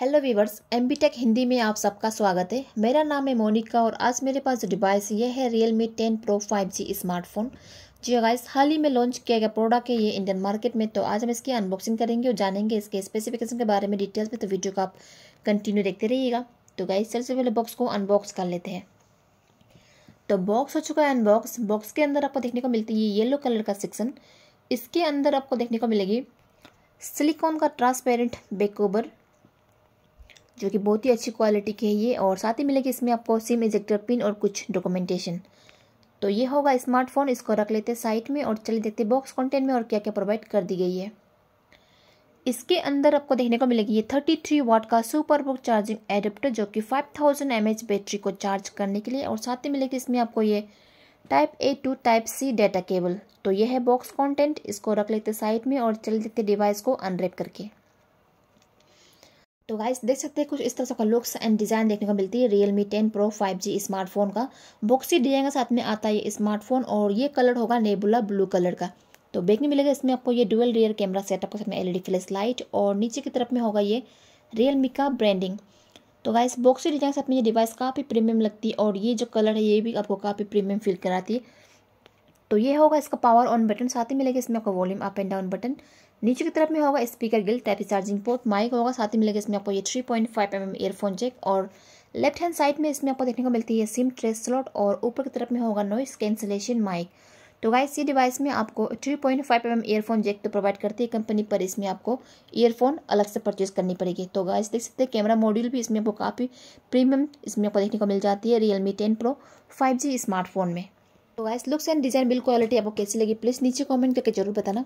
hello viewers M tech Hindi में आप सबका स्वागत है मेरा नाम है मोनिका और आज मेरे पास जो डिवाइस ये है Realme ten pro five G smartphone जी गाइस हाल ही में लॉन्च किया गया प्रोडक्ट है ये इंडियन मार्केट में तो आज हम इसकी अनबॉक्सिंग करेंगे और जानेंगे इसके स्पेसिफिकेशन के बारे में डिटेल्स में तो वीडियो को आप कंटिन्यू देखते रहिएगा तो गाइस सबसे पहले बॉक्स को अनबॉक्स कर लेते हैं तो बॉक्स हो चुका है अनबॉक्स बॉक्स के अंदर आपको देखने को मिलती है येलो कलर का सेक्शन इसके अंदर आपको देखने को मिलेगी सिलिकॉन का ट्रांसपेरेंट बेकोबर जो कि बहुत ही अच्छी क्वालिटी की है ये और साथ ही मिलेगी इसमें आपको सिम इजेक्टर पिन और कुछ डॉक्यूमेंटेशन तो ये होगा स्मार्टफोन इसको रख लेते हैं साइट में और चलिए देखते हैं बॉक्स कंटेंट में और क्या क्या प्रोवाइड कर दी गई है इसके अंदर आपको देखने को मिलेगी ये थर्टी थ्री वाट का सुपर बुक चार्जिंग एडेप्टर जो कि five thousand M H battery को चार्ज करने के लिए और साथ ही मिलेगी इसमें आपको ये type A to type C data cable तो यह है बॉक्स कॉन्टेंट इसको रख लेते साइट में और चले देते डिवाइस को अनरेप करके तो गाइस देख सकते हैं कुछ इस तरह का लुक्स एंड डिज़ाइन देखने को मिलती है Realme ten pro five G smartphone का बॉक्सी डिज़ाइन के साथ में आता है ये स्मार्टफोन और ये कलर होगा नेबुला ब्लू कलर का तो देखने मिलेगा इसमें आपको ये डुअल रियर कैमरा सेटअप के साथ में एलईडी फ्लैश लाइट और नीचे की तरफ में होगा ये रियल का ब्रांडिंग तो गाइस बॉक्सी डिज़ाइन के साथ में ये डिवाइस काफ़ी प्रीमियम लगती है और ये जो कलर है ये भी आपको काफ़ी प्रीमियम फील कराती है तो ये होगा इसका पावर ऑन बटन साथ ही मिलेगा इसमें आपको volume up and down button नीचे की तरफ में होगा speaker grill type charging port mic होगा साथ ही मिलेगा इसमें आपको ये three point five M M earphone jack और लेफ्ट हैंड साइड में इसमें आपको देखने को मिलती है सिम ट्रेस स्लॉट और ऊपर की तरफ में होगा नॉइस कैंसिलेशन माइक तो गाइस ये डिवाइस में आपको three point five M earphone jack तो प्रोवाइड करती है कंपनी पर इसमें आपको ईयरफोन अलग से परचेज करनी पड़ेगी तो गाइस देख सकते हैं कैमरा मॉड्यूल भी इसमें आपको काफ़ी प्रीमियम इसमें आपको देखने को मिल जाती है Realme ten pro five G smartphone में तो गाइस लुक्स एंड डिज़ाइन बिल्कुल क्वालिटी आपको कैसी लगी प्लीज़ नीचे कमेंट करके जरूर बताना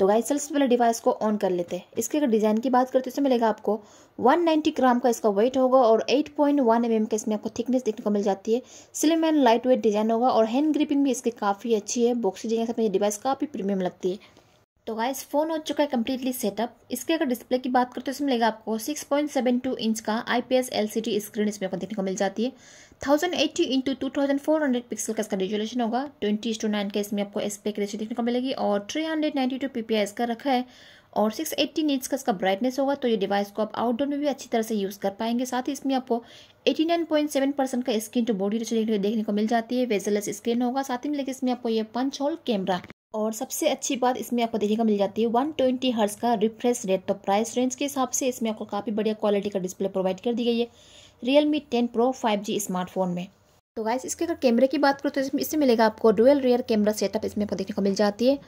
तो गाइस सबसे पहले डिवाइस को ऑन कर लेते हैं इसके अगर डिज़ाइन की बात करते हैं तो मिलेगा आपको 190 ग्राम का इसका वेट होगा और 8.1 पॉइंट mm का इसमें आपको थिकनेस देखने को मिल जाती है slim and light weight design होगा और हैंड ग्रिपिंग भी इसकी काफ़ी अच्छी है बॉक्सी डिजाइन से डिवाइस काफ़ी प्रीमियम लगती है तो गाइस फ़ोन हो चुका है कम्प्लीटली सेटअप इसके अगर डिस्प्ले की बात करते तो इसमें लेगा आपको 6.72 इंच का आईपीएस एलसीडी स्क्रीन इसमें आपको देखने को मिल जाती है 1080 एट्टी इंटू टू पिक्सल का इसका रेजुलेशन होगा 20 टू नाइन का इसमें आपको एसपे के रेशियो देखने को मिलेगी और 392 पीपीआई इसका रखा है और 680 एट्टी नीट्स का इसका ब्राइटनेस होगा तो ये डिवाइस को आप आउटडोर में भी अच्छी तरह से यूज़ कर पाएंगे साथ ही इसमें आपको 89.7 परसेंट का स्क्रीन टू बॉडी रेशियो देखने को मिल जाती है वेजलेस स्क्रीन होगा साथ ही मिलेगी इसमें आपको ये पंच होल कैमरा और सबसे अच्छी बात इसमें आपको देखने को मिल जाती है 120 ट्वेंटी हर्स का रिफ्रेश रेट तो प्राइस रेंज के हिसाब से इसमें आपको काफ़ी बढ़िया क्वालिटी का डिस्प्ले प्रोवाइड कर दी गई है Realme ten pro five G smartphone में तो गाइस इसके अगर कैमरे की बात करो तो इसमें इससे मिलेगा आपको डुअल रियर कैमरा सेटअप इसमें आपको देखने को मिल जाती है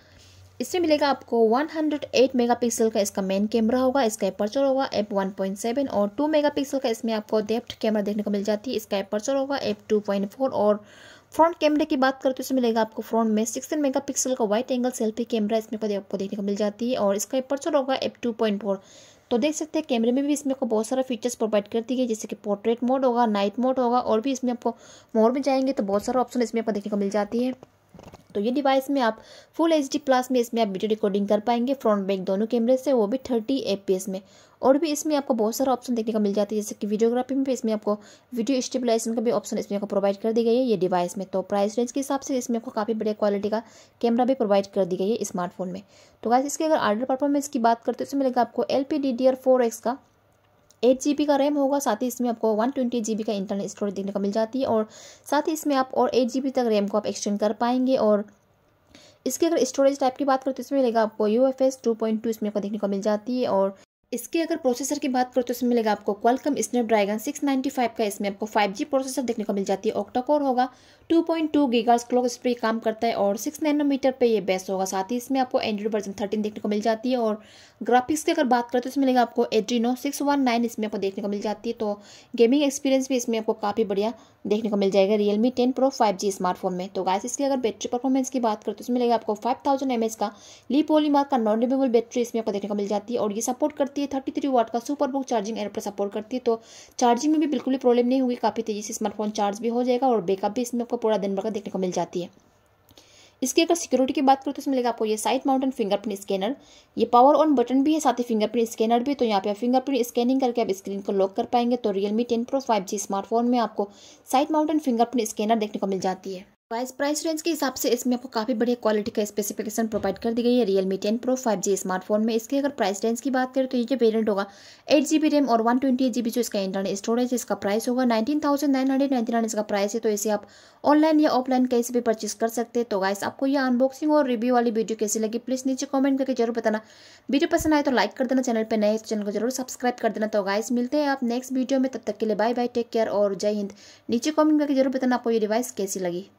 इससे मिलेगा आपको 108 मेगापिक्सल का इसका मेन कैमरा होगा इसका एपर्चर होगा एप 1.7 और 2 मेगापिक्सल का इसमें आपको डेप्थ कैमरा देखने को मिल जाती है इसका एपर्चर होगा एप 2.4 और फ्रंट कैमरे की बात करते तो इसमें मिलेगा आपको फ्रंट में मेगा मेगापिक्सल का वाइट एंगल सेल्फी कैमरा इसमें आपको देखने को मिल जाती है और इसका पर्चर होगा एप टू पॉइंट फोर तो देख सकते हैं कैमरे में भी इसमें आपको बहुत सारा फीचर्स प्रोवाइड करती है जैसे कि पोर्ट्रेट मोड होगा नाइट मोड होगा और भी इसमें आपको मोड में जाएंगे तो बहुत सारा ऑप्शन इसमें आपको देखने को मिल जाती है तो ये डिवाइस में आप फुल एच प्लस में इसमें आप वीडियो रिकॉर्डिंग कर पाएंगे फ्रंट बैक दोनों कैमरे से वो भी थर्टी ए में और भी इसमें आपको बहुत सारा ऑप्शन देखने का मिल जाती है जैसे कि वीडियोग्राफी में भी इसमें आपको वीडियो स्टेबलाइजेशन का भी ऑप्शन इसमें आपको प्रोवाइड कर दी गई है ये डिवाइस में तो प्राइस रेंज के हिसाब से इसमें आपको काफ़ी बढ़िया क्वालिटी का कैमरा भी प्रोवाइड कर दी गई है स्मार्टफोन में तो वैसे इसके अगर आर्डर परफॉर्मेंस की बात करते हैं तो इसमें मिलेगा आपको L P D D R four X का एट जी का रैम होगा साथ ही इसमें आपको वन ट्वेंटी जी का इंटरनल स्टोरेज देखने को मिल जाती है और साथ ही इसमें आप और एट जी तक रैम को आप एक्सटेंड कर पाएंगे और इसके अगर स्टोरेज टाइप की बात करें तो इसमें मिलेगा आपको U F S two point two इसमें आपको देखने को मिल जाती है और इसके अगर प्रोसेसर की बात करो तो इसमें मिलेगा आपको क्वालकम स्नैपड्रैगन 695 का इसमें आपको 5G प्रोसेसर देखने को मिल जाती है ऑक्टाकोर होगा 2.2 पॉइंट क्लॉक इस पर काम करता है और 6 नैनोमीटर पे ये बेस होगा साथ ही इसमें आपको एंड्रॉइड वर्जन 13 देखने को मिल जाती है और ग्राफिक्स की अगर बात करें तो इसमें मिलेगा आपको एड्रीनो सिक्स इसमें आपको देखने को मिल जाती है तो गेमिंग एक्सपीरियंस भी इसमें आपको काफ़ी बढ़िया देखने को मिल जाएगा Realme ten pro five G smartphone में तो गाइस इसकी अगर बैटरी परफॉर्मेंस की बात करें तो इसमें लगेगा आपको फाइव थाउजेंड एम एच का ली पोलीमार का नॉन रिमूवेबल बैटरी इसमें आपको देखने को मिल जाती है और ये सपोर्ट करती है थर्टी थ्री वाट का सुपर बुक चार्जिंग एयर पर सपोर्ट करती है तो चार्जिंग में भी बिल्कुल भी प्रॉब्लम नहीं होगी काफ़ी तेज़ी से स्मार्टफोन चार्ज भी हो जाएगा और बैकअप भी इसमें आपको पूरा दिन भर का देखने को मिल जाती है इसकी अगर सिक्योरिटी की बात करें तो इसमें मिलेगा आपको ये साइड माउंटेन फिंगरप्रिंट स्कैनर ये पावर ऑन बटन भी है साथ ही फिंगरप्रिंट स्कैनर भी तो यहाँ पे आप फिंगरप्रिंट स्कैनिंग करके आप स्क्रीन को लॉक कर पाएंगे तो Realme ten pro five G smartphone में आपको साइड माउंटेन फिंगरप्रिंट स्कैनर देखने को मिल जाती है प्राइस प्राइस रेंज के हिसाब से इसमें आपको काफ़ी बढ़िया क्वालिटी का स्पेसिफिकेशन प्रोवाइड कर दी गई है Realme ten pro five G smartphone में इसके अगर प्राइस रेंज की बात करें तो ये जो वेरियंट होगा एट जी बी रैम और one twenty eight G B जो इसका इंटरनल स्टोरेज इसका प्राइस होगा nineteen thousand nine hundred ninety nine इसका प्राइस है तो इसे आप ऑनलाइन या ऑफलाइन कहीं भी परचेज कर सकते हैं तो गाइस आपको ये अनबॉक्सिंग और रिव्यू वाली वीडियो कैसी लगी प्लीज़ नीचे कॉमेंट करके जरूर बताना वीडियो पसंद आए तो लाइक कर देना चैनल पर नए चैनल को जरूर सब्सक्राइब कर देना तो गाइस मिलते हैं आप नेक्स्ट वीडियो में तब तक के लिए बाय बाय टेक केयर और जय हिंद नीचे कॉमेंट करके जरूर बताना आपको ये डिवाइस कैसी लगी